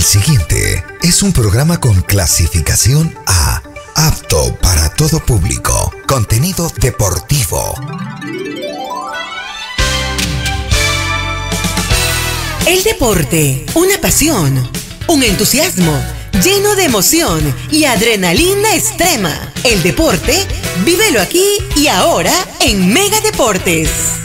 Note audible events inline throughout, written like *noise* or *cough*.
El siguiente es un programa con clasificación A, apto para todo público, contenido deportivo. El deporte, una pasión, un entusiasmo lleno de emoción y adrenalina extrema. El deporte, vívelo aquí y ahora en Mega Deportes.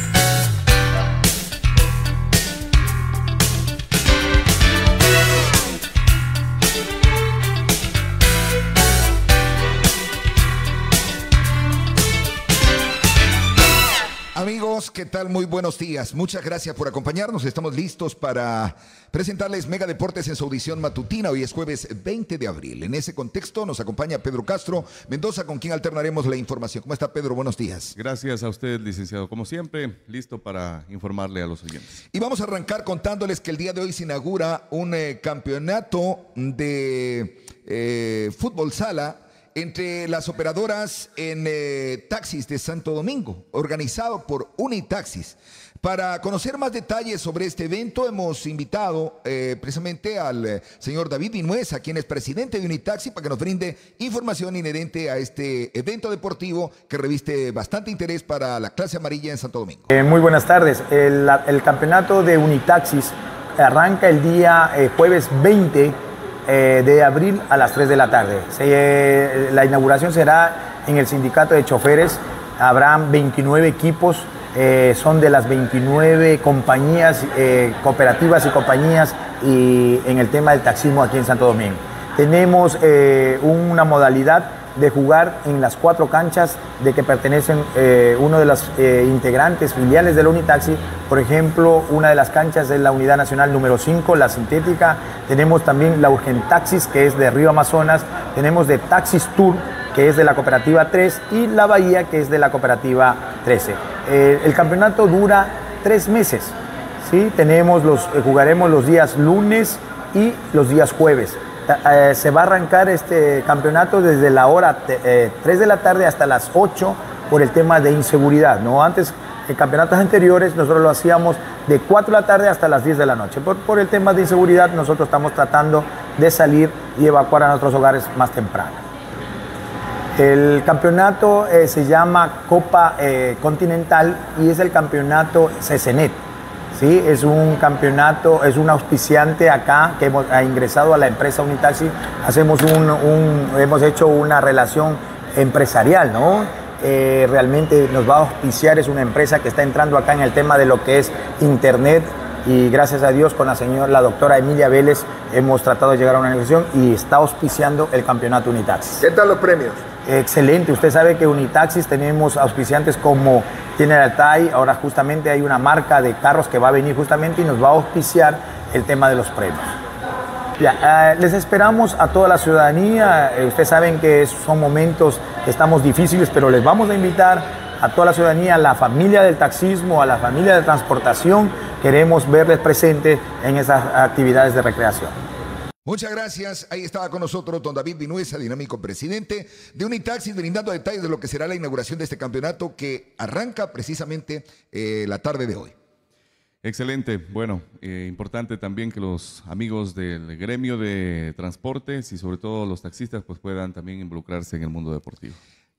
¿qué tal? Muy buenos días. Muchas gracias por acompañarnos. Estamos listos para presentarles Mega Deportes en su audición matutina. Hoy es jueves 20 de abril. En ese contexto nos acompaña Pedro Castro Mendoza, con quien alternaremos la información. ¿Cómo está, Pedro? Buenos días. Gracias a usted, licenciado. Como siempre, listo para informarle a los oyentes. Y vamos a arrancar contándoles que el día de hoy se inaugura un eh, campeonato de eh, fútbol sala entre las operadoras en eh, taxis de Santo Domingo, organizado por Unitaxis. Para conocer más detalles sobre este evento, hemos invitado eh, precisamente al eh, señor David Vinuez, quien es presidente de Unitaxis, para que nos brinde información inherente a este evento deportivo que reviste bastante interés para la clase amarilla en Santo Domingo. muy buenas tardes. El, el, campeonato de Unitaxis arranca el día jueves 20 eh, de abril a las 3 de la tarde. Eh, la inauguración será en el sindicato de choferes. Habrán 29 equipos, eh, son de las 29 compañías, cooperativas y compañías y en el tema del taxismo aquí en Santo Domingo. Tenemos una modalidad de jugar en las cuatro canchas de que pertenecen eh, uno de los eh, integrantes filiales del Unitaxi. Por ejemplo, una de las canchas es la Unidad Nacional número 5, la sintética. Tenemos también la Urgentaxis que es de Río Amazonas. Tenemos de Taxis Tour, que es de la cooperativa 3, y la Bahía, que es de la cooperativa 13. Eh, el campeonato dura tres meses. ¿sí? Tenemos los, jugaremos los días lunes y los días jueves. Eh, se va a arrancar este campeonato desde la hora 3 eh, de la tarde hasta las 8 por el tema de inseguridad. ¿no? Antes, en campeonatos anteriores, nosotros lo hacíamos de 4 de la tarde hasta las 10 de la noche. Por, el tema de inseguridad, nosotros estamos tratando de salir y evacuar a nuestros hogares más temprano. El campeonato eh, se llama Copa Continental y es el campeonato Cesenet. ¿sí? es un campeonato, es un auspiciante acá que hemos, ha ingresado a la empresa Unitaxi. Hacemos un, hemos hecho una relación empresarial, ¿no? Eh, realmente nos va a auspiciar, es una empresa que está entrando acá en el tema de lo que es Internet y gracias a Dios con la señora, la doctora Emilia Vélez, hemos tratado de llegar a una negociación y está auspiciando el campeonato Unitaxis. ¿Qué tal los premios? Excelente, usted sabe que Unitaxis tenemos auspiciantes como tiene la TAI, ahora justamente hay una marca de carros que va a venir justamente y nos va a auspiciar el tema de los premios. Eh, les esperamos a toda la ciudadanía, eh, ustedes saben que son momentos que estamos difíciles, pero les vamos a invitar a toda la ciudadanía, a la familia del taxismo, a la familia de transportación, queremos verles presentes en esas actividades de recreación. Muchas gracias. Ahí estaba con nosotros don David Vinuesa, dinámico presidente de Unitaxis, brindando detalles de lo que será la inauguración de este campeonato que arranca precisamente eh, la tarde de hoy. Excelente. Bueno, eh, importante también que los amigos del gremio de transportes y sobre todo los taxistas pues puedan también involucrarse en el mundo deportivo.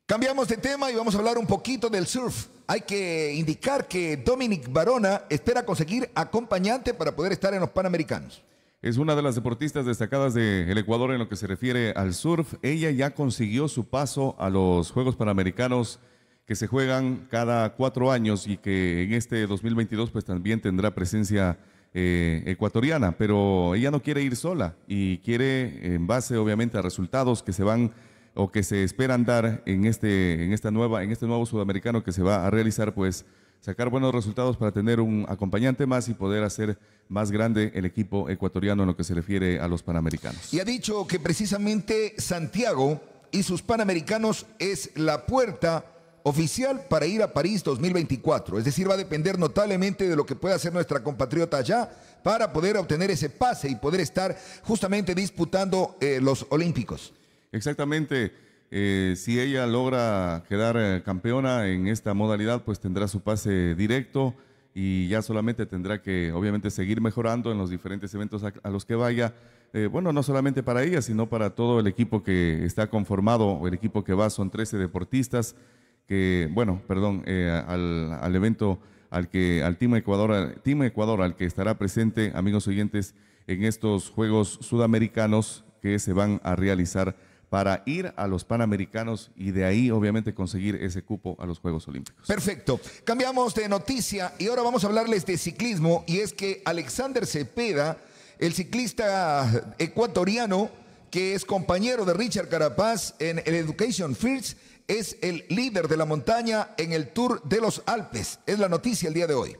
Cambiamos de tema y vamos a hablar un poquito del surf. Hay que indicar que Dominic Barona espera conseguir acompañante para poder estar en los Panamericanos. Es una de las deportistas destacadas del de Ecuador en lo que se refiere al surf. Ella ya consiguió su paso a los Juegos Panamericanos que se juegan cada cuatro años y que en este 2022 pues también tendrá presencia eh, ecuatoriana, pero ella no quiere ir sola y quiere en base obviamente a resultados que se van o que se esperan dar en este, en esta nueva, en este nuevo sudamericano que se va a realizar pues sacar buenos resultados para tener un acompañante más y poder hacer más grande el equipo ecuatoriano en lo que se refiere a los Panamericanos. Y ha dicho que precisamente Santiago y sus Panamericanos es la puerta oficial para ir a París 2024. Es decir, va a depender notablemente de lo que pueda hacer nuestra compatriota allá para poder obtener ese pase y poder estar justamente disputando eh, los Olímpicos. Exactamente. Eh, si ella logra quedar eh, campeona en esta modalidad, pues tendrá su pase directo y ya solamente tendrá que, obviamente, seguir mejorando en los diferentes eventos a, los que vaya. Eh, bueno, no solamente para ella, sino para todo el equipo que está conformado, el equipo que va, son 13 deportistas que, bueno, perdón, al, evento, al que, al Team Ecuador, al, Team Ecuador, al que estará presente, amigos oyentes, en estos Juegos Sudamericanos que se van a realizar para ir a los Panamericanos y de ahí obviamente conseguir ese cupo a los Juegos Olímpicos. Perfecto. Cambiamos de noticia y ahora vamos a hablarles de ciclismo y es que Alexander Cepeda, el ciclista ecuatoriano que es compañero de Richard Carapaz en el Education First, es el líder de la montaña en el Tour de los Alpes. Es la noticia el día de hoy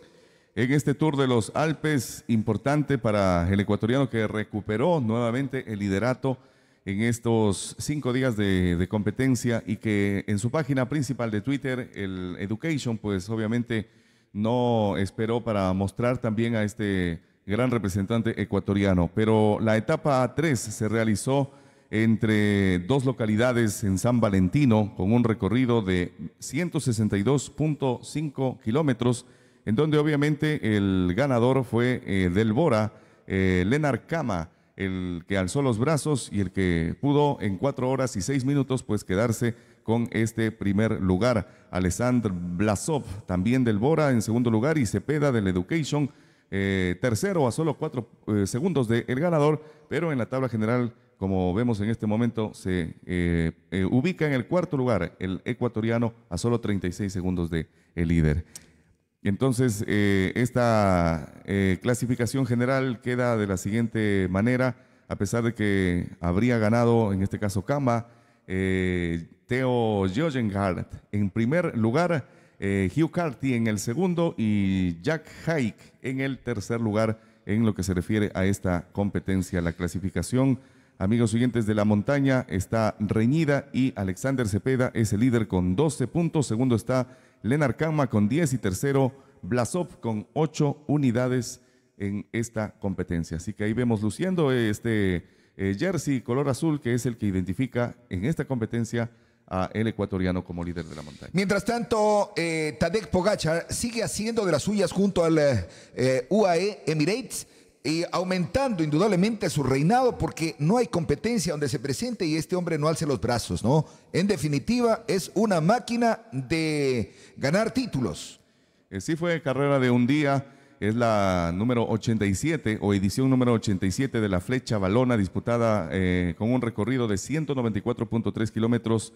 en este Tour de los Alpes, importante para el ecuatoriano que recuperó nuevamente el liderato en estos cinco días de, competencia y que en su página principal de Twitter, el Education, pues obviamente no esperó para mostrar también a este gran representante ecuatoriano. Pero la etapa 3 se realizó entre dos localidades en San Valentino con un recorrido de 162.5 kilómetros, en donde obviamente el ganador fue eh, Del Bora, eh, Lenar Cama, el que alzó los brazos y el que pudo en cuatro horas y seis minutos pues quedarse con este primer lugar. Alessandr Blasov también del Bora en segundo lugar y Cepeda del Education eh, tercero a solo cuatro eh, segundos del ganador, pero en la tabla general, como vemos en este momento, se eh, ubica en el cuarto lugar el ecuatoriano a solo 36 segundos del el líder entonces eh, esta eh, clasificación general queda de la siguiente manera, a pesar de que habría ganado, en este caso Kama, Teo eh, Theo en primer lugar, Hugh Carty en el segundo y Jack Haik en el tercer lugar en lo que se refiere a esta competencia. La clasificación, amigos oyentes de la montaña, está reñida y Alexander Cepeda es el líder con 12 puntos, segundo está... Lenar Kama con 10 y tercero Blasov con 8 unidades en esta competencia. Así que ahí vemos luciendo este eh, jersey color azul que es el que identifica en esta competencia a el ecuatoriano como líder de la montaña. Mientras tanto, eh, Tadek Pogachar sigue haciendo de las suyas junto al eh, UAE Emirates y aumentando indudablemente su reinado porque no hay competencia donde se presente y este hombre no alce los brazos, ¿no? En definitiva, es una máquina de ganar títulos. Eh, sí fue carrera de un día, es la número 87 o edición número 87 de la Flecha Balona disputada eh, con un recorrido de 194.3 kilómetros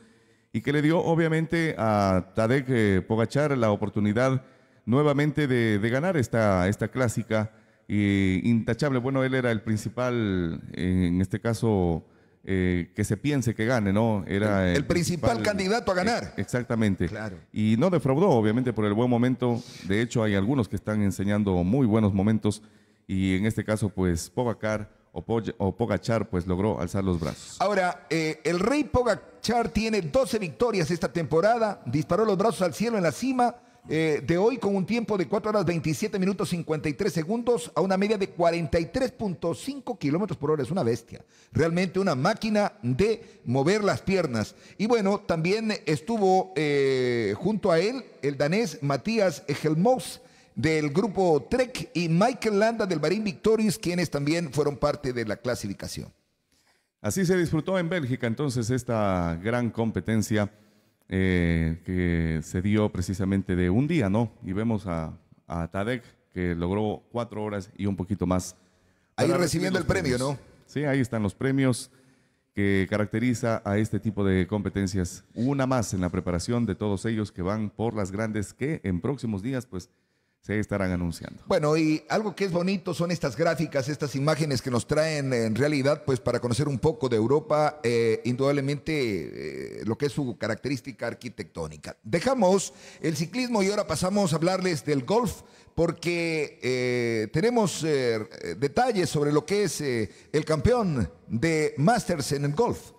y que le dio obviamente a Tadek eh, Pogachar la oportunidad nuevamente de, de ganar esta, esta clásica eh, intachable. Bueno, él era el principal, eh, en este caso, eh, que se piense que gane, ¿no? Era el, principal, candidato a e- ganar. exactamente. Claro. Y no defraudó, obviamente, por el buen momento. De hecho, hay algunos que están enseñando muy buenos momentos. Y en este caso, pues, Pogacar o, o Pogachar, pues, logró alzar los brazos. Ahora, el rey Pogachar tiene 12 victorias esta temporada. Disparó los brazos al cielo en la cima eh, de hoy con un tiempo de 4 horas 27 minutos 53 segundos a una media de 43.5 kilómetros por hora. Es una bestia. Realmente una máquina de mover las piernas. Y bueno, también estuvo eh, junto a él el danés Matías Helmos del grupo Trek y Michael Landa del Barín Victorious, quienes también fueron parte de la clasificación. Así se disfrutó en Bélgica entonces esta gran competencia eh, que se dio precisamente de un día, ¿no? Y vemos a, Tadek, que logró cuatro horas y un poquito más. Ahí recibiendo el premio, ¿no? Sí, ahí están los premios que caracteriza a este tipo de competencias. Una más en la preparación de todos ellos que van por las grandes que en próximos días, pues se estarán anunciando. Bueno, y algo que es bonito son estas gráficas, estas imágenes que nos traen eh, en realidad, pues para conocer un poco de Europa, eh, indudablemente eh, lo que es su característica arquitectónica. Dejamos el ciclismo y ahora pasamos a hablarles del golf, porque tenemos detalles sobre lo que es el campeón de Masters en el golf.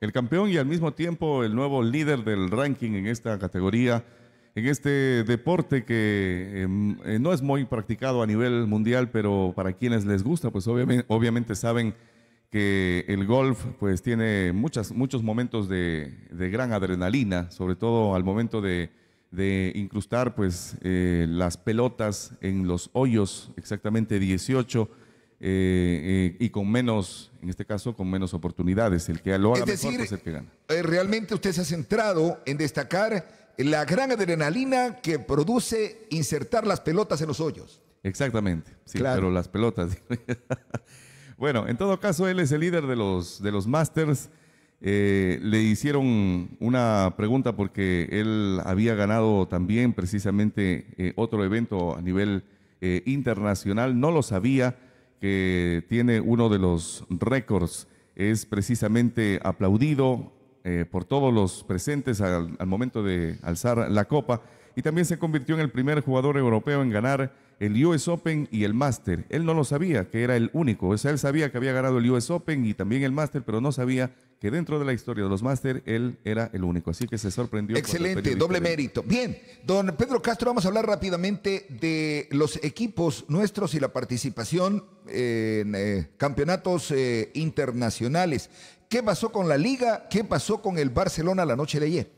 El campeón y al mismo tiempo el nuevo líder del ranking en esta categoría en este deporte que em, eh, no es muy practicado a nivel mundial, pero para quienes les gusta, pues obviamente, obviamente saben que el golf pues tiene muchas, muchos momentos de, gran adrenalina, sobre todo al momento de, incrustar pues eh, las pelotas en los hoyos, exactamente 18, eh, y con menos, en este caso, con menos oportunidades. El que lo haga es mejor es pues, realmente usted se ha centrado en destacar la gran adrenalina que produce insertar las pelotas en los hoyos. Exactamente, sí, pero las pelotas. *laughs* bueno, en todo caso, él es el líder de los, de los Masters. Eh, le hicieron una pregunta porque él había ganado también precisamente eh, otro evento a nivel eh, internacional. No lo sabía que tiene uno de los récords. Es precisamente aplaudido eh, por todos los presentes al, al, momento de alzar la copa y también se convirtió en el primer jugador europeo en ganar el US Open y el Master. Él no lo sabía, que era el único. O sea, él sabía que había ganado el US Open y también el Master, pero no sabía que dentro de la historia de los máster, él era el único. Así que se sorprendió. Excelente, doble mérito. Bien, don Pedro Castro, vamos a hablar rápidamente de los equipos nuestros y la participación eh, en eh, campeonatos eh, internacionales. ¿Qué pasó con la liga? ¿Qué pasó con el Barcelona la noche de ayer?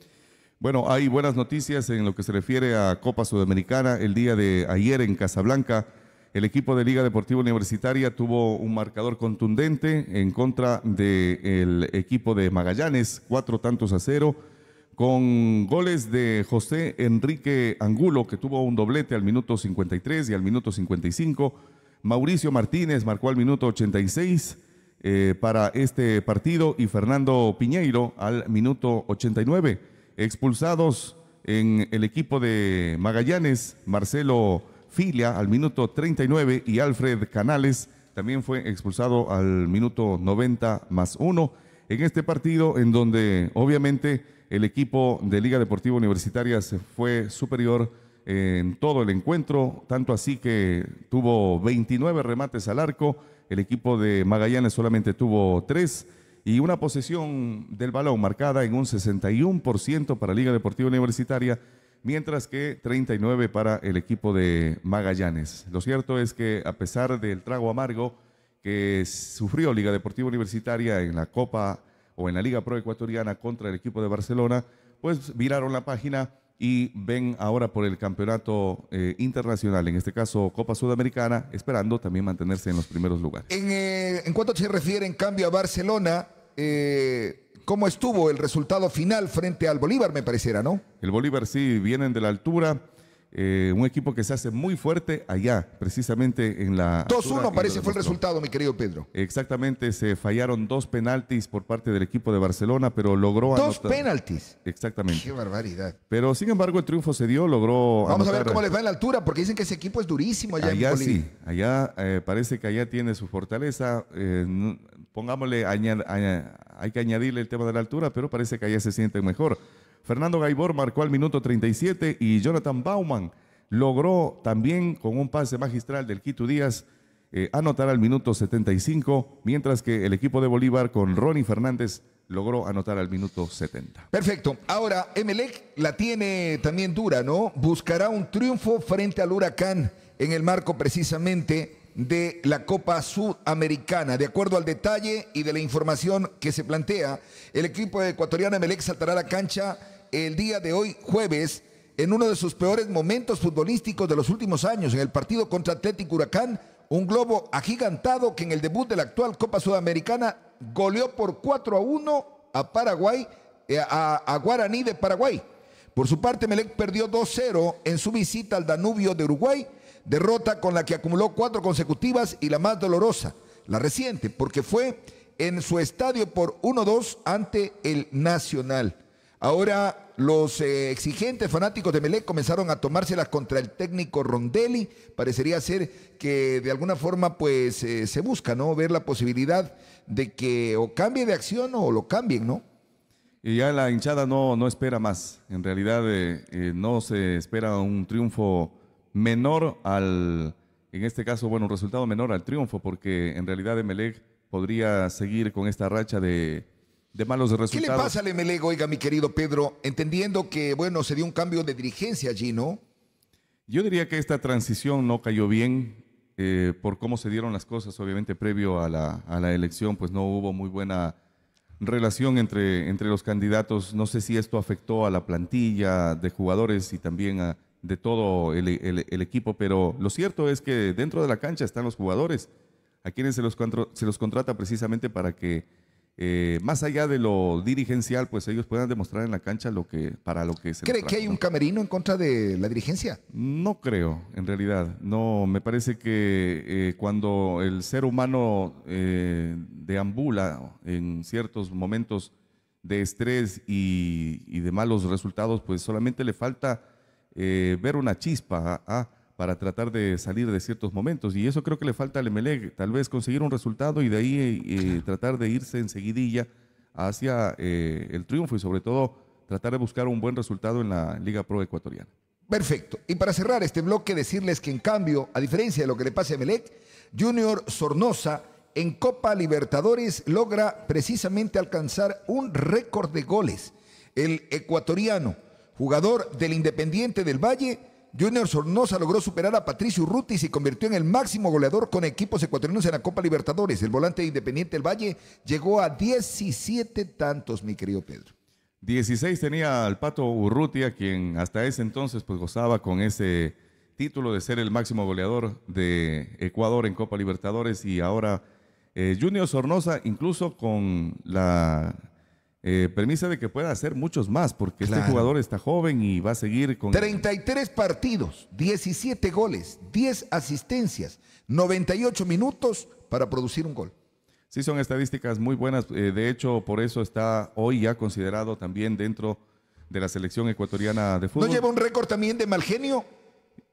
Bueno, hay buenas noticias en lo que se refiere a Copa Sudamericana. El día de ayer en Casablanca el equipo de Liga Deportiva Universitaria tuvo un marcador contundente en contra del equipo de Magallanes, cuatro tantos a cero, con goles de José Enrique Angulo, que tuvo un doblete al minuto 53 y al minuto 55. Mauricio Martínez marcó al minuto 86 eh, para este partido y Fernando Piñeiro al minuto 89. Expulsados en el equipo de Magallanes, Marcelo Filia al minuto 39 y Alfred Canales también fue expulsado al minuto 90 más 1 en este partido en donde obviamente el equipo de Liga Deportiva Universitaria se fue superior en todo el encuentro, tanto así que tuvo 29 remates al arco, el equipo de Magallanes solamente tuvo 3 y una posesión del balón marcada en un 61% para Liga Deportiva Universitaria mientras que 39 para el equipo de Magallanes. Lo cierto es que a pesar del trago amargo que sufrió Liga Deportiva Universitaria en la Copa o en la Liga Pro Ecuatoriana contra el equipo de Barcelona, pues viraron la página y ven ahora por el campeonato eh, internacional, en este caso Copa Sudamericana, esperando también mantenerse en los primeros lugares. En, eh, cuanto se refiere en cambio a Barcelona, eh, ¿Cómo estuvo el resultado final frente al Bolívar, me pareciera, no? El Bolívar sí, vienen de la altura. Eh, un equipo que se hace muy fuerte allá, precisamente en la... 2-1 parece fue el resultado, mi querido Pedro. Exactamente, se fallaron dos penaltis por parte del equipo de Barcelona, pero logró... Dos penaltis. Exactamente. Qué barbaridad. Pero sin embargo el triunfo se dio, logró... Vamos a ver cómo les va en la altura, porque dicen que ese equipo es durísimo allá, en Bolivia. Sí, allá eh, parece que allá tiene su fortaleza. Eh, pongámosle, hay que añadirle el tema de la altura, pero parece que allá se sienten mejor. Fernando Gaibor marcó al minuto 37 y Jonathan Bauman logró también con un pase magistral del Quito Díaz eh, anotar al minuto 75, mientras que el equipo de Bolívar con Ronnie Fernández logró anotar al minuto 70. Perfecto. Ahora, Emelec la tiene también dura, ¿no? Buscará un triunfo frente al Huracán en el marco precisamente de la Copa Sudamericana. De acuerdo al detalle y de la información que se plantea, el equipo ecuatoriano Emelec saltará la cancha el día de hoy, jueves, en uno de sus peores momentos futbolísticos de los últimos años, en el partido contra Atlético Huracán, un globo agigantado que en el debut de la actual Copa Sudamericana goleó por 4 a 1 a Paraguay, eh, a, a Guaraní de Paraguay. Por su parte, Melec perdió 2-0 en su visita al Danubio de Uruguay, derrota con la que acumuló cuatro consecutivas y la más dolorosa, la reciente, porque fue en su estadio por 1-2 ante el Nacional. Ahora los eh, exigentes fanáticos de Melec comenzaron a tomárselas contra el técnico Rondelli. Parecería ser que de alguna forma pues eh, se busca, ¿no? Ver la posibilidad de que o cambie de acción o lo cambien, ¿no? Y ya la hinchada no, no espera más. En realidad eh, no se espera un triunfo menor al, en este caso, bueno, un resultado menor al triunfo, porque en realidad Melec podría seguir con esta racha de de malos resultados. ¿Qué le pasa al Melego, oiga, mi querido Pedro? Entendiendo que, bueno, se dio un cambio de dirigencia allí, ¿no? Yo diría que esta transición no cayó bien eh, por cómo se dieron las cosas, obviamente previo a la, elección, pues no hubo muy buena relación entre, entre los candidatos. No sé si esto afectó a la plantilla de jugadores y también a, de todo el, equipo, pero lo cierto es que dentro de la cancha están los jugadores, a quienes se los, se los contrata precisamente para que eh, más allá de lo dirigencial, pues ellos puedan demostrar en la cancha lo que para lo que se ¿Cree que hay un camerino en contra de la dirigencia? No creo, en realidad. No, me parece que eh, cuando el ser humano eh, deambula en ciertos momentos de estrés y, de malos resultados, pues solamente le falta ver una chispa. Ah, ah para tratar de salir de ciertos momentos. Y eso creo que le falta al Emelec, tal vez conseguir un resultado y de ahí eh, tratar de irse enseguidilla hacia eh, el triunfo y sobre todo tratar de buscar un buen resultado en la Liga Pro Ecuatoriana. Perfecto. Y para cerrar este bloque, decirles que en cambio, a diferencia de lo que le pase a Emelec, Junior Sornosa en Copa Libertadores logra precisamente alcanzar un récord de goles. El ecuatoriano, jugador del Independiente del Valle, Junior Sornosa logró superar a Patricio Urruti y se convirtió en el máximo goleador con equipos ecuatorianos en la Copa Libertadores. El volante de Independiente del Valle llegó a 17 tantos, mi querido Pedro. 16 tenía al Pato Urrutia, quien hasta ese entonces pues gozaba con ese título de ser el máximo goleador de Ecuador en Copa Libertadores y ahora eh, Junior Sornosa incluso con la eh, Permiso de que pueda hacer muchos más, porque este jugador está joven y va a seguir con... 33 partidos, 17 goles, 10 asistencias, 98 minutos para producir un gol. Sí, son estadísticas muy buenas. Eh, de hecho, por eso está hoy ya considerado también dentro de la selección ecuatoriana de fútbol. ¿No lleva un récord también de mal genio?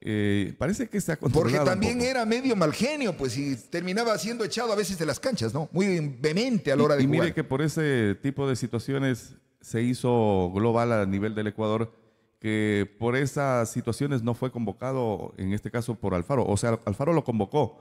Eh, parece que se ha está Porque también era medio mal genio, pues, y terminaba siendo echado a veces de las canchas, ¿no? Muy vehemente a la hora de jugar. Y mire que por ese tipo de situaciones se hizo global a nivel del Ecuador, que por esas situaciones no fue convocado, en este caso por Alfaro. O sea, Alfaro lo convocó,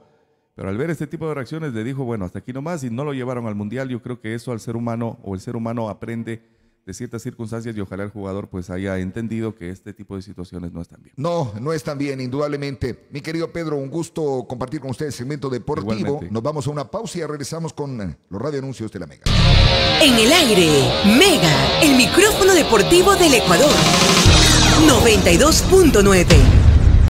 pero al ver este tipo de reacciones le dijo, bueno, hasta aquí nomás, y no lo llevaron al Mundial. Yo creo que eso al ser humano o el ser humano aprende de ciertas circunstancias y ojalá el jugador pues haya entendido que este tipo de situaciones no están bien. No, no están bien, indudablemente. Mi querido Pedro, un gusto compartir con ustedes el segmento deportivo. Nos vamos a una pausa y regresamos con eh, los radioanuncios de la Mega. En el aire, Mega, el micrófono deportivo del Ecuador. 92.9.